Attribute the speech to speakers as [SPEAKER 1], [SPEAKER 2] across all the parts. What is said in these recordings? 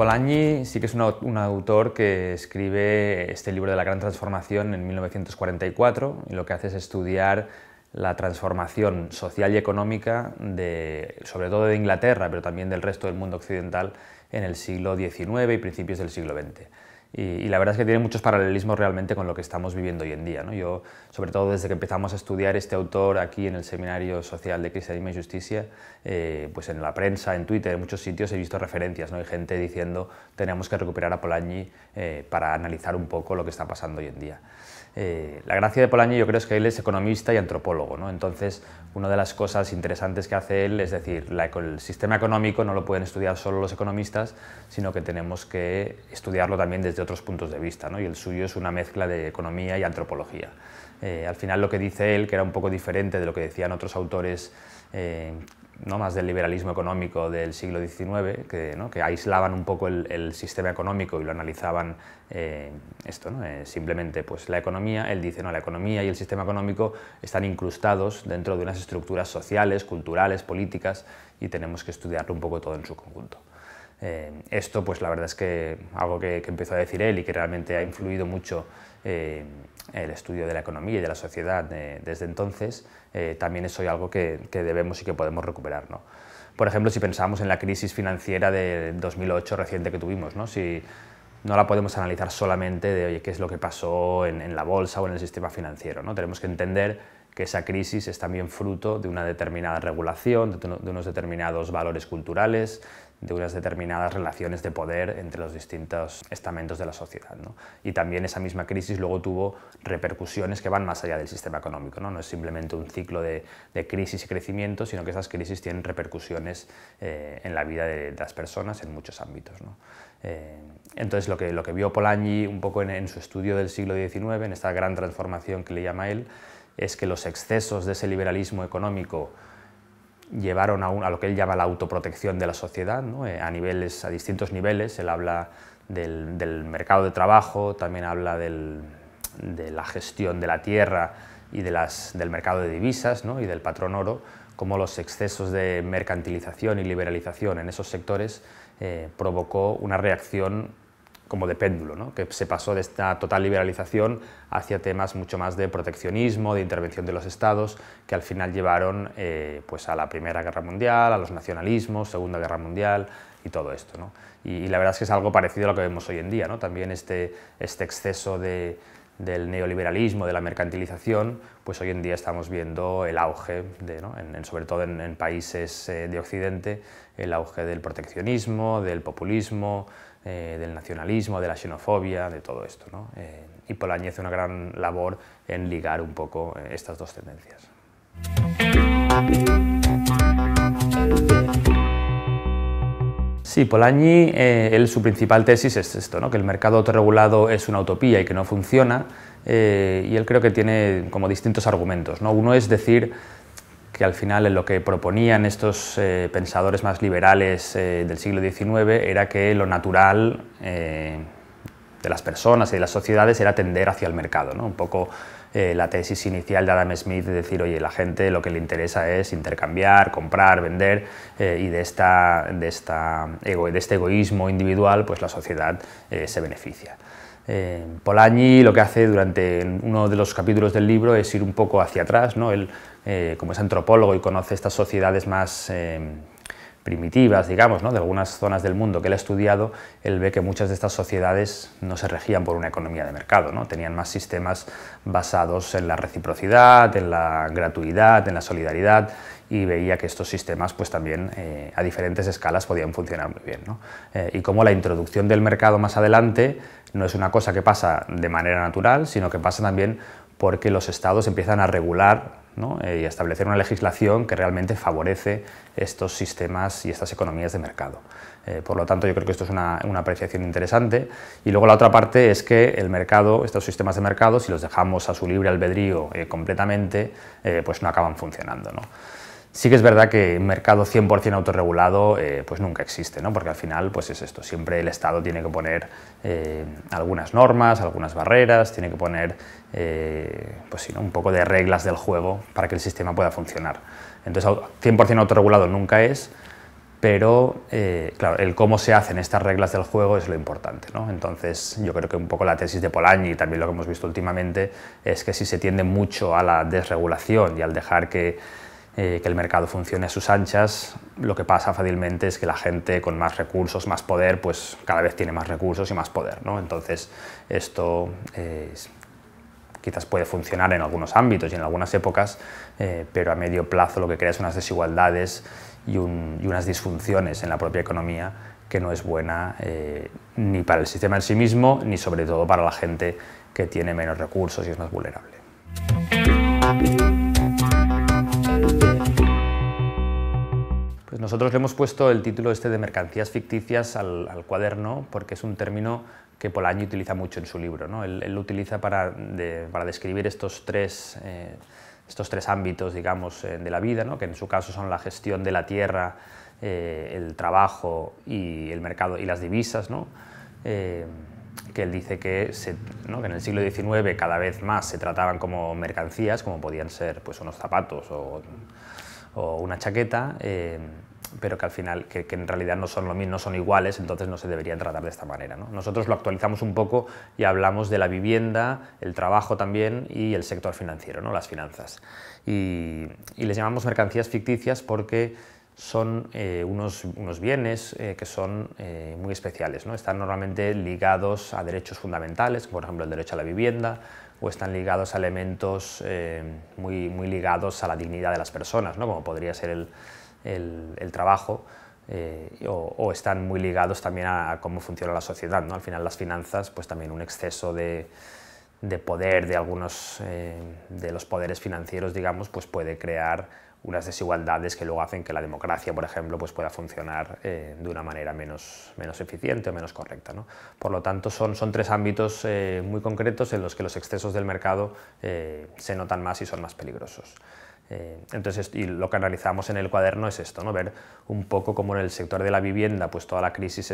[SPEAKER 1] Polanyi sí que es un, autor que escribe este libro de la gran transformación en 1944 y lo que hace es estudiar la transformación social y económica sobre todo de Inglaterra, pero también del resto del mundo occidental en el siglo XIX y principios del siglo XX. Y, la verdad es que tiene muchos paralelismos realmente con lo que estamos viviendo hoy en día. Yo, sobre todo desde que empezamos a estudiar este autor aquí en el Seminario Social de Cristianismo y Justicia, eh, pues en la prensa, en Twitter, en muchos sitios he visto referencias, ¿no? hay gente diciendo tenemos que recuperar a Polanyi eh, para analizar un poco lo que está pasando hoy en día. Eh, la gracia de Polanyi yo creo es que él es economista y antropólogo, ¿no? entonces una de las cosas interesantes que hace él es decir, el sistema económico no lo pueden estudiar solo los economistas, sino que tenemos que estudiarlo también desde otros puntos de vista, ¿no? y el suyo es una mezcla de economía y antropología. Eh, al final lo que dice él, que era un poco diferente de lo que decían otros autores eh, ¿no? más del liberalismo económico del siglo XIX, que, que aislaban un poco el, sistema económico y lo analizaban eh, esto, eh, simplemente pues, la economía, él dice, no, la economía y el sistema económico están incrustados dentro de unas estructuras sociales, culturales, políticas, y tenemos que estudiarlo un poco todo en su conjunto. Eh, esto, pues la verdad es que algo que, empezó a decir él y que realmente ha influido mucho eh, el estudio de la economía y de la sociedad eh, desde entonces, también es hoy algo que, debemos y que podemos recuperar. ¿no? Por ejemplo, si pensamos en la crisis financiera de 2008 reciente que tuvimos, ¿no? Si, no la podemos analizar solamente de oye, qué es lo que pasó en, la bolsa o en el sistema financiero. ¿no? Tenemos que entender que esa crisis es también fruto de una determinada regulación, de, de unos determinados valores culturales, de unas determinadas relaciones de poder entre los distintos estamentos de la sociedad. Y también esa misma crisis luego tuvo repercusiones que van más allá del sistema económico. No, es simplemente un ciclo de, crisis y crecimiento, sino que esas crisis tienen repercusiones eh, en la vida de, las personas en muchos ámbitos. Eh, entonces lo que, lo que vio Polanyi un poco en su estudio del siglo XIX, en esta gran transformación que le llama él, es que los excesos de ese liberalismo económico llevaron a, lo que él llama la autoprotección de la sociedad, eh, a, niveles, a distintos niveles. Él habla del, mercado de trabajo, también habla de la gestión de la tierra y de las, del mercado de divisas y del patrón oro, como los excesos de mercantilización y liberalización en esos sectores eh, provocó una reacción como de péndulo, que se pasó de esta total liberalización hacia temas mucho más de proteccionismo, de intervención de los estados, que al final llevaron eh, pues a la Primera Guerra Mundial, a los nacionalismos, Segunda Guerra Mundial y todo esto. ¿no? Y, la verdad es que es algo parecido a lo que vemos hoy en día, ¿no? también este, este exceso del neoliberalismo, de la mercantilización, pues hoy en día estamos viendo el auge, sobre todo en, países eh, de Occidente, el auge del proteccionismo, del populismo, eh, del nacionalismo, de la xenofobia, de todo esto. Eh, y Polanyi hace una gran labor en ligar un poco eh, estas dos tendencias. Sí, Polanyi, su principal tesis es esto, que el mercado autorregulado es una utopía y que no funciona, y él creo que tiene como distintos argumentos. ¿no? Uno es decir que al final lo que proponían estos eh, pensadores más liberales eh, del siglo XIX era que lo natural eh, de las personas y de las sociedades era tender hacia el mercado. ¿no? Un poco la tesis inicial de Adam Smith de decir, oye, la gente lo que le interesa es intercambiar, comprar, vender, y de, esta, de, esta ego, de este egoísmo individual, pues la sociedad se beneficia. Polanyi lo que hace durante uno de los capítulos del libro es ir un poco hacia atrás, ¿no? Eh, como es antropólogo y conoce estas sociedades más eh, primitivas, digamos, de algunas zonas del mundo que él ha estudiado, él ve que muchas de estas sociedades no se regían por una economía de mercado, ¿no? tenían más sistemas basados en la reciprocidad, en la gratuidad, en la solidaridad, y veía que estos sistemas pues también eh, a diferentes escalas podían funcionar muy bien. y como la introducción del mercado más adelante no es una cosa que pasa de manera natural, sino que pasa también porque los estados empiezan a regular eh, y establecer una legislación que realmente favorece estos sistemas y estas economías de mercado. Eh, por lo tanto, yo creo que esto es una, apreciación interesante. Y luego la otra parte es que el mercado, estos sistemas de mercado, si los dejamos a su libre albedrío eh, completamente, pues no acaban funcionando. Sí que es verdad que un mercado 100% autorregulado eh, pues nunca existe, porque al final pues es esto, siempre el Estado tiene que poner eh, algunas normas, algunas barreras, tiene que poner eh, pues, un poco de reglas del juego para que el sistema pueda funcionar. Entonces 100% autorregulado nunca es, pero claro, el cómo se hacen estas reglas del juego es lo importante. Entonces yo creo que un poco la tesis de Polanyi y también lo que hemos visto últimamente es que si se tiende mucho a la desregulación y al dejar que eh, que el mercado funcione a sus anchas, lo que pasa fácilmente es que la gente con más recursos, más poder, pues cada vez tiene más recursos y más poder. ¿no? Entonces, esto eh, quizás puede funcionar en algunos ámbitos y en algunas épocas, eh, pero a medio plazo lo que crea es unas desigualdades y, unas disfunciones en la propia economía que no es buena ni para el sistema en sí mismo, ni sobre todo para la gente que tiene menos recursos y es más vulnerable. Nosotros le hemos puesto el título este de mercancías ficticias al, cuaderno porque es un término que Polanyi utiliza mucho en su libro. Él, lo utiliza para, describir estos tres, eh, estos tres ámbitos digamos, eh, de la vida, que en su caso son la gestión de la tierra, eh, el trabajo y el mercado y las divisas. que él dice que, en el siglo XIX cada vez más se trataban como mercancías, como podían ser pues, unos zapatos o, una chaqueta, pero que al final, que, en realidad no son lo mismo, no son iguales, entonces no se deberían tratar de esta manera. ¿no? Nosotros lo actualizamos un poco y hablamos de la vivienda, el trabajo también y el sector financiero, ¿no? las finanzas. Y, les llamamos mercancías ficticias porque son eh, unos, unos, bienes eh, que son eh, muy especiales. ¿no? Están normalmente ligados a derechos fundamentales, por ejemplo el derecho a la vivienda, o están ligados a elementos muy, muy ligados a la dignidad de las personas, ¿no? como podría ser el, el, trabajo eh, o, están muy ligados también a, cómo funciona la sociedad. ¿no? Al final las finanzas, pues también un exceso de, poder de algunos eh, de los poderes financieros, digamos, pues puede crear unas desigualdades que luego hacen que la democracia, por ejemplo, pues pueda funcionar eh, de una manera menos, eficiente o menos correcta. Por lo tanto, son, tres ámbitos muy concretos en los que los excesos del mercado se notan más y son más peligrosos. Eh, entonces, y lo que analizamos en el cuaderno es esto, ¿no? ver un poco cómo en el sector de la vivienda, pues toda la crisis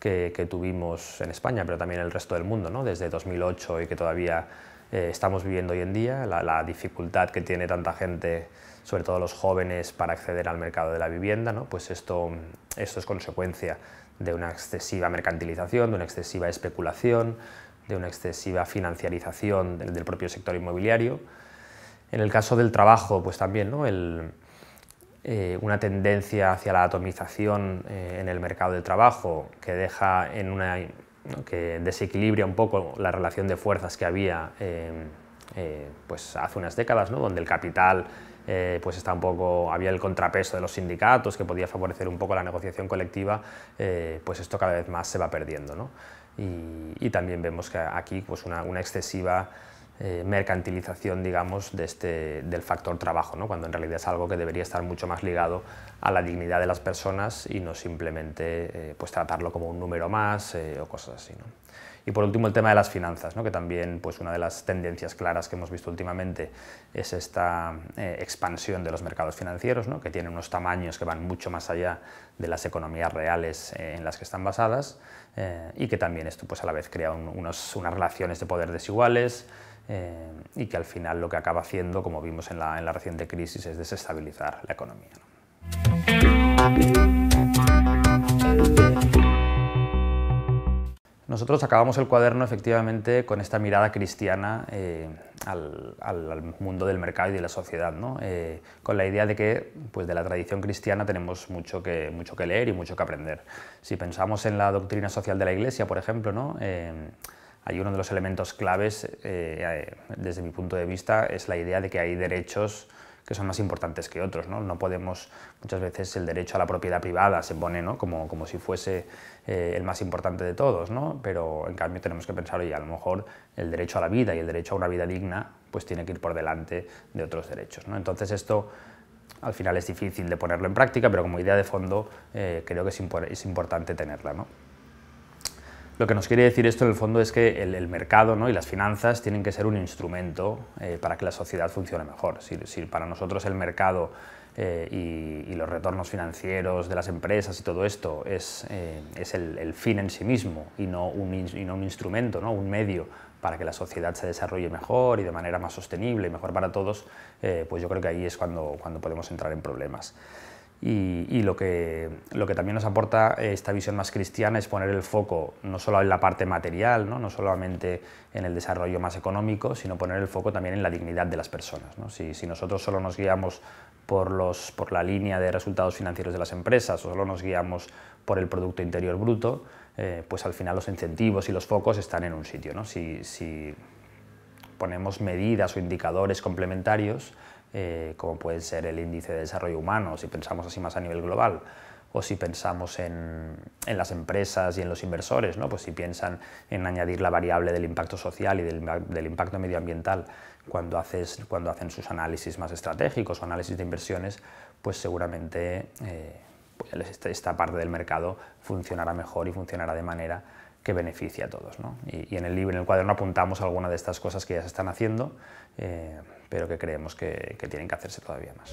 [SPEAKER 1] que, tuvimos en España, pero también en el resto del mundo, ¿no? desde 2008 y que todavía eh, estamos viviendo hoy en día, la, dificultad que tiene tanta gente, sobre todo los jóvenes, para acceder al mercado de la vivienda, ¿no? pues esto, esto es consecuencia de una excesiva mercantilización, de una excesiva especulación, de una excesiva financiarización del propio sector inmobiliario en el caso del trabajo, pues también eh, una tendencia hacia la atomización eh, en el mercado de trabajo que deja en una que desequilibra un poco la relación de fuerzas que había em, eh, pues hace unas décadas, donde el capital pues está un poco, había el contrapeso de los sindicatos que podía favorecer un poco la negociación colectiva, pues esto cada vez más se va perdiendo. Y, también vemos que aquí pues una excesiva eh, mercantilización, digamos, este, del factor trabajo, ¿no? cuando en realidad es algo que debería estar mucho más ligado a la dignidad de las personas y no simplemente eh, pues tratarlo como un número más eh, o cosas así. Y por último el tema de las finanzas, ¿no? que también pues, una de las tendencias claras que hemos visto últimamente es esta expansión de los mercados financieros, ¿no? que tienen unos tamaños que van mucho más allá de las economías reales en las que están basadas y que también esto pues, a la vez crea unas relaciones de poder desiguales, eh, y que al final lo que acaba haciendo, como vimos en la, reciente crisis, es desestabilizar la economía. Nosotros acabamos el cuaderno efectivamente con esta mirada cristiana eh, al, mundo del mercado y de la sociedad, ¿no? Eh, con la idea de que pues, de la tradición cristiana tenemos mucho que, mucho que leer y mucho que aprender. Si pensamos en la doctrina social de la Iglesia, por ejemplo, ¿no? Ahí uno de los elementos claves, eh, eh, desde mi punto de vista, es la idea de que hay derechos que son más importantes que otros. No, no podemos, muchas veces el derecho a la propiedad privada se pone ¿no? como, como, si fuese eh, el más importante de todos, ¿no? pero en cambio tenemos que pensar, oye, a lo mejor el derecho a la vida y el derecho a una vida digna pues tiene que ir por delante de otros derechos. ¿no? Entonces esto al final es difícil de ponerlo en práctica, pero como idea de fondo creo que es, es importante tenerla. ¿no? Lo que nos quiere decir esto en el fondo es que el, mercado y las finanzas tienen que ser un instrumento eh, para que la sociedad funcione mejor. Si, para nosotros el mercado eh, y, los retornos financieros de las empresas y todo esto es, eh, el, fin en sí mismo y no un, instrumento, ¿no? un medio para que la sociedad se desarrolle mejor y de manera más sostenible y mejor para todos, pues yo creo que ahí es cuando, cuando podemos entrar en problemas. Y, lo, que, también nos aporta esta visión más cristiana es poner el foco no solo en la parte material, no, no solamente en el desarrollo más económico, sino poner el foco también en la dignidad de las personas. Si, nosotros solo nos guiamos por, los, por la línea de resultados financieros de las empresas o solo nos guiamos por el Producto Interior Bruto, eh, pues al final los incentivos y los focos están en un sitio. ¿no? Si, si ponemos medidas o indicadores complementarios, eh, como puede ser el índice de desarrollo humano, si pensamos así más a nivel global, o si pensamos en, las empresas y en los inversores, ¿no? pues si piensan en añadir la variable del impacto social y del, impacto medioambiental cuando, haces, cuando hacen sus análisis más estratégicos o análisis de inversiones, pues seguramente eh, pues, este, esta, parte del mercado funcionará mejor y funcionará de manera que beneficie a todos. Y, en el libro, en el cuaderno apuntamos algunas de estas cosas que ya se están haciendo, eh, pero que creemos que tienen que hacerse todavía más.